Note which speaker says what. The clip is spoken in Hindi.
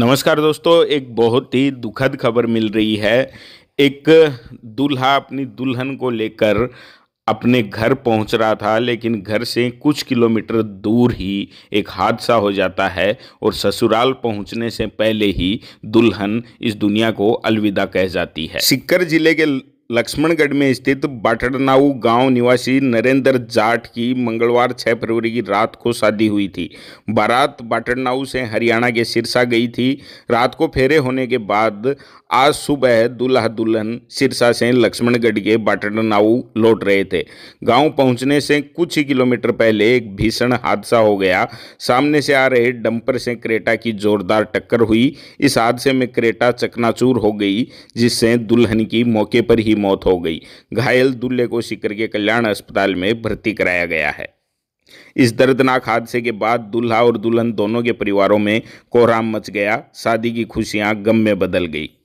Speaker 1: नमस्कार दोस्तों एक बहुत ही दुखद खबर मिल रही है एक दूल्हा अपनी दुल्हन को लेकर अपने घर पहुंच रहा था लेकिन घर से कुछ किलोमीटर दूर ही एक हादसा हो जाता है और ससुराल पहुंचने से पहले ही दुल्हन इस दुनिया को अलविदा कह जाती है सिक्कर जिले के लक्ष्मणगढ़ में स्थित बाटड़नाऊ गांव निवासी नरेंद्र जाट की मंगलवार 6 फरवरी की रात को शादी हुई थी बारात बाटड़नाऊ से हरियाणा के सिरसा गई थी रात को फेरे होने के बाद आज सुबह दुल्हा दुल्हन सिरसा से लक्ष्मणगढ़ के बाटड़नाऊ लौट रहे थे गांव पहुंचने से कुछ ही किलोमीटर पहले एक भीषण हादसा हो गया सामने से आ रहे डंपर से क्रेटा की जोरदार टक्कर हुई इस हादसे में क्रेटा चकनाचूर हो गई जिससे दुल्हन की मौके पर ही मौत हो गई घायल दूल्हे को सीकर के कल्याण अस्पताल में भर्ती कराया गया है इस दर्दनाक हादसे के बाद दूल्हा और दुल्हन दोनों के परिवारों में कोहराम मच गया शादी की खुशियां गम में बदल गई